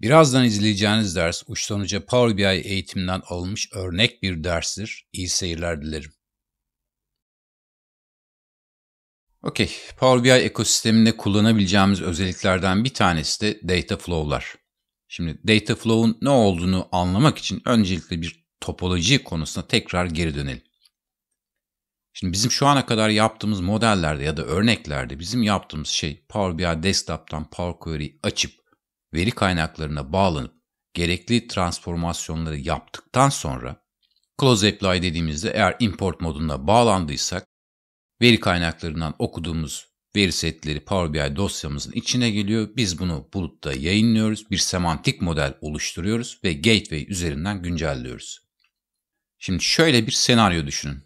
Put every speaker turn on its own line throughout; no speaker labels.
Birazdan izleyeceğiniz ders uçtan uca Power BI eğitiminden alınmış örnek bir derstir. İyi seyirler dilerim. Okey, Power BI ekosisteminde kullanabileceğimiz özelliklerden bir tanesi de data flow'lar. Şimdi data flow'un ne olduğunu anlamak için öncelikle bir topoloji konusuna tekrar geri dönelim. Şimdi bizim şu ana kadar yaptığımız modellerde ya da örneklerde bizim yaptığımız şey Power BI Desktop'tan Power Query açıp veri kaynaklarına bağlanıp gerekli transformasyonları yaptıktan sonra Close Apply dediğimizde eğer import moduna bağlandıysak veri kaynaklarından okuduğumuz veri setleri Power BI dosyamızın içine geliyor. Biz bunu bulutta yayınlıyoruz. Bir semantik model oluşturuyoruz ve gateway üzerinden güncelliyoruz. Şimdi şöyle bir senaryo düşünün.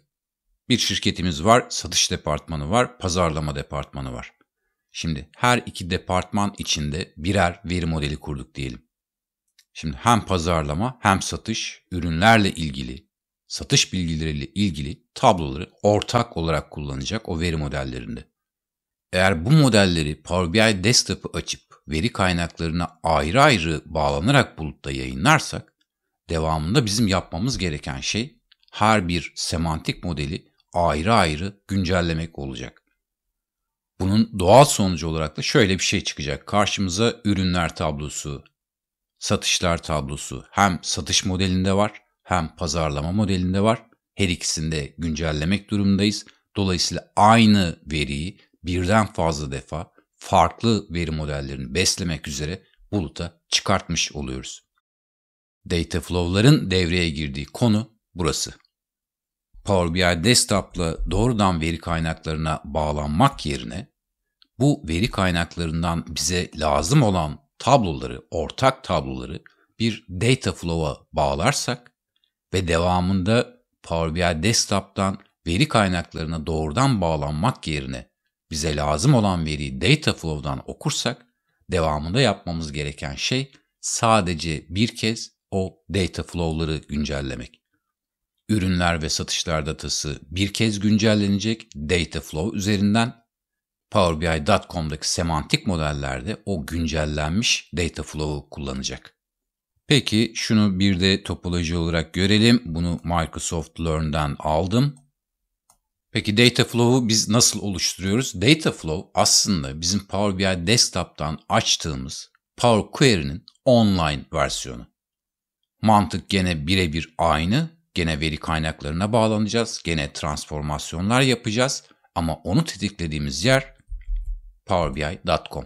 Bir şirketimiz var, satış departmanı var, pazarlama departmanı var. Şimdi her iki departman içinde birer veri modeli kurduk diyelim. Şimdi hem pazarlama hem satış ürünlerle ilgili, satış bilgileriyle ilgili tabloları ortak olarak kullanacak o veri modellerinde. Eğer bu modelleri Power BI Desktop'ı açıp veri kaynaklarına ayrı ayrı bağlanarak bulutta yayınlarsak, devamında bizim yapmamız gereken şey her bir semantik modeli ayrı ayrı güncellemek olacak. Bunun doğal sonucu olarak da şöyle bir şey çıkacak. Karşımıza ürünler tablosu, satışlar tablosu hem satış modelinde var hem pazarlama modelinde var. Her ikisini de güncellemek durumdayız. Dolayısıyla aynı veriyi birden fazla defa farklı veri modellerini beslemek üzere buluta çıkartmış oluyoruz. Data flow'ların devreye girdiği konu burası. Power BI Desktop'la doğrudan veri kaynaklarına bağlanmak yerine bu veri kaynaklarından bize lazım olan tabloları, ortak tabloları bir data flow'a bağlarsak ve devamında Power BI Desktop'tan veri kaynaklarına doğrudan bağlanmak yerine bize lazım olan veriyi data flow'dan okursak devamında yapmamız gereken şey sadece bir kez o data flow'ları güncellemek ürünler ve satışlar datası bir kez güncellenecek Dataflow üzerinden. Power BI.com'daki semantik modellerde o güncellenmiş Dataflow'u kullanacak. Peki şunu bir de topoloji olarak görelim. Bunu Microsoft Learn'den aldım. Peki Dataflow'u biz nasıl oluşturuyoruz? Dataflow aslında bizim Power BI Desktop'tan açtığımız Power Query'nin online versiyonu. Mantık gene birebir aynı Gene veri kaynaklarına bağlanacağız, gene transformasyonlar yapacağız ama onu tetiklediğimiz yer powerbi.com.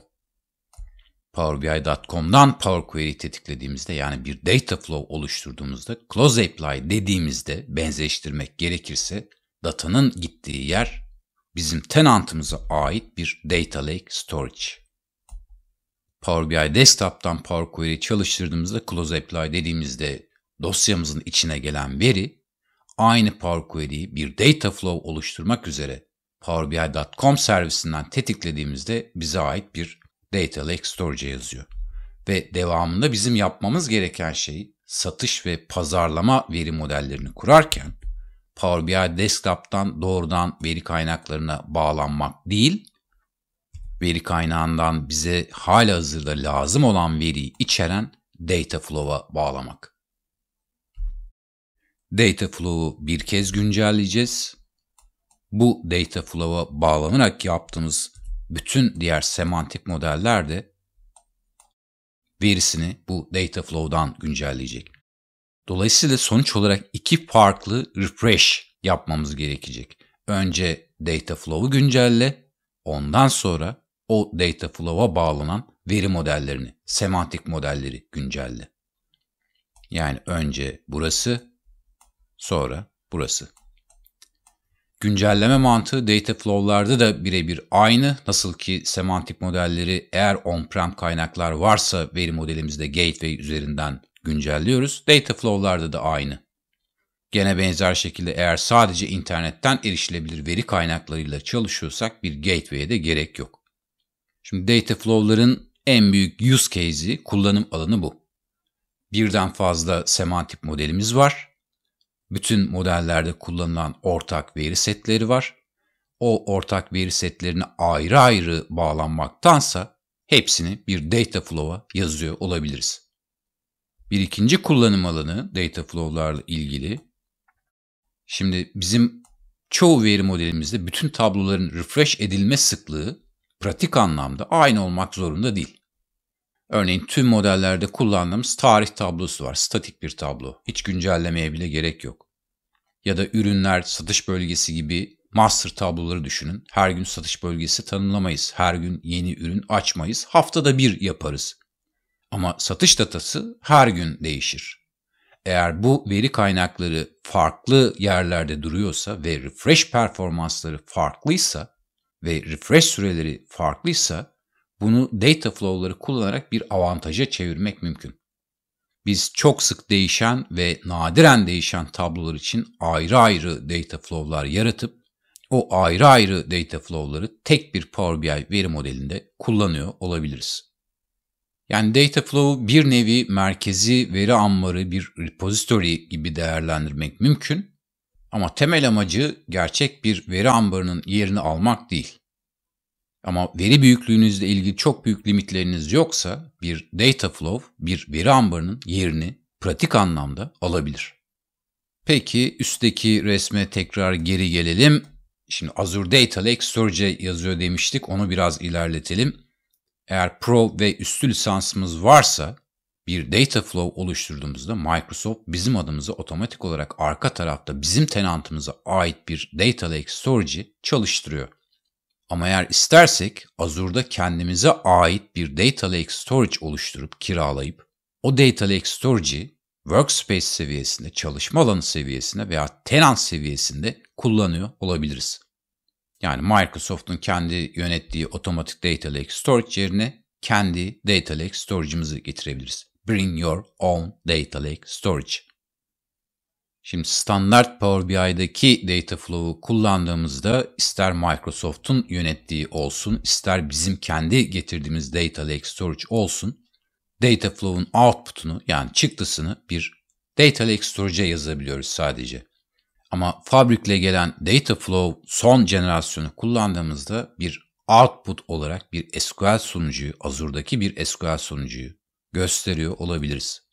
PowerBI.com'dan Power Query tetiklediğimizde yani bir data flow oluşturduğumuzda close apply dediğimizde benzeştirmek gerekirse datanın gittiği yer bizim tenantımıza ait bir data lake storage. Power BI Desktop'tan Power Query çalıştırdığımızda close apply dediğimizde dosyamızın içine gelen veri aynı Power Query'yi bir data flow oluşturmak üzere powerbi.com servisinden tetiklediğimizde bize ait bir data lake storage'e yazıyor. Ve devamında bizim yapmamız gereken şey satış ve pazarlama veri modellerini kurarken Power BI Desktop'tan doğrudan veri kaynaklarına bağlanmak değil, veri kaynağından bize hala hazırda lazım olan veriyi içeren data flow'a bağlamak. Dataflow'u bir kez güncelleyeceğiz. Bu Dataflow'a bağlanarak yaptığımız bütün diğer semantik modeller de verisini bu Dataflow'dan güncelleyecek. Dolayısıyla sonuç olarak iki farklı refresh yapmamız gerekecek. Önce Dataflow'u güncelle, ondan sonra o Dataflow'a bağlanan veri modellerini, semantik modelleri güncelle. Yani önce burası, Sonra burası. Güncelleme mantığı data flow'larda da birebir aynı. Nasıl ki semantik modelleri eğer on-prem kaynaklar varsa veri modelimizde gateway üzerinden güncelliyoruz. Data flow'larda da aynı. Gene benzer şekilde eğer sadece internetten erişilebilir veri kaynaklarıyla çalışıyorsak bir gateway'e de gerek yok. Şimdi data flow'ların en büyük use case'i kullanım alanı bu. Birden fazla semantik modelimiz var bütün modellerde kullanılan ortak veri setleri var. O ortak veri setlerine ayrı ayrı bağlanmaktansa hepsini bir data flow'a yazıyor olabiliriz. Bir ikinci kullanım alanı data flow'larla ilgili. Şimdi bizim çoğu veri modelimizde bütün tabloların refresh edilme sıklığı pratik anlamda aynı olmak zorunda değil. Örneğin tüm modellerde kullandığımız tarih tablosu var. Statik bir tablo. Hiç güncellemeye bile gerek yok. Ya da ürünler satış bölgesi gibi master tabloları düşünün. Her gün satış bölgesi tanımlamayız. Her gün yeni ürün açmayız. Haftada bir yaparız. Ama satış datası her gün değişir. Eğer bu veri kaynakları farklı yerlerde duruyorsa ve refresh performansları farklıysa ve refresh süreleri farklıysa bunu data flow'ları kullanarak bir avantaja çevirmek mümkün. Biz çok sık değişen ve nadiren değişen tablolar için ayrı ayrı data flow'lar yaratıp o ayrı ayrı data flow'ları tek bir Power BI veri modelinde kullanıyor olabiliriz. Yani data flow'u bir nevi merkezi veri ambarı bir repository gibi değerlendirmek mümkün ama temel amacı gerçek bir veri ambarının yerini almak değil. Ama veri büyüklüğünüzle ilgili çok büyük limitleriniz yoksa bir data flow, bir veri ambarının yerini pratik anlamda alabilir. Peki üstteki resme tekrar geri gelelim. Şimdi Azure Data Lake Storage yazıyor demiştik. Onu biraz ilerletelim. Eğer Pro ve üstü lisansımız varsa bir data flow oluşturduğumuzda Microsoft bizim adımıza otomatik olarak arka tarafta bizim tenantımıza ait bir data lake storage çalıştırıyor. Ama eğer istersek Azure'da kendimize ait bir Data Lake Storage oluşturup kiralayıp o Data Lake Storage'i workspace seviyesinde, çalışma alanı seviyesinde veya tenant seviyesinde kullanıyor olabiliriz. Yani Microsoft'un kendi yönettiği otomatik Data Lake Storage yerine kendi Data Lake Storage'ımızı getirebiliriz. Bring your own Data Lake Storage. Şimdi standart Power BI'deki data flow'u kullandığımızda ister Microsoft'un yönettiği olsun, ister bizim kendi getirdiğimiz data lake storage olsun, data flow'un output'unu yani çıktısını bir data lake storage'e yazabiliyoruz sadece. Ama fabrikle gelen data flow son jenerasyonu kullandığımızda bir output olarak bir SQL sunucuyu, Azure'daki bir SQL sunucuyu gösteriyor olabiliriz.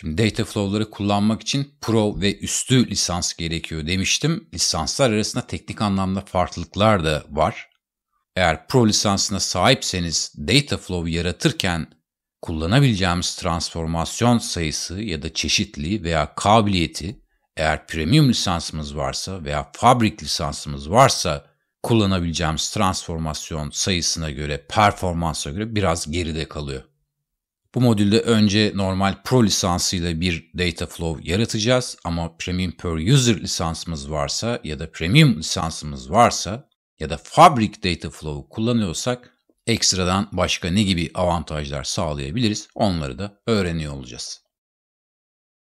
Şimdi data flow'ları kullanmak için pro ve üstü lisans gerekiyor demiştim. Lisanslar arasında teknik anlamda farklılıklar da var. Eğer pro lisansına sahipseniz data flow yaratırken kullanabileceğimiz transformasyon sayısı ya da çeşitliği veya kabiliyeti eğer premium lisansımız varsa veya fabrik lisansımız varsa kullanabileceğimiz transformasyon sayısına göre, performansa göre biraz geride kalıyor. Bu modülde önce normal Pro lisansıyla bir data flow yaratacağız ama Premium Per User lisansımız varsa ya da Premium lisansımız varsa ya da Fabric Data Flow kullanıyorsak ekstradan başka ne gibi avantajlar sağlayabiliriz onları da öğreniyor olacağız.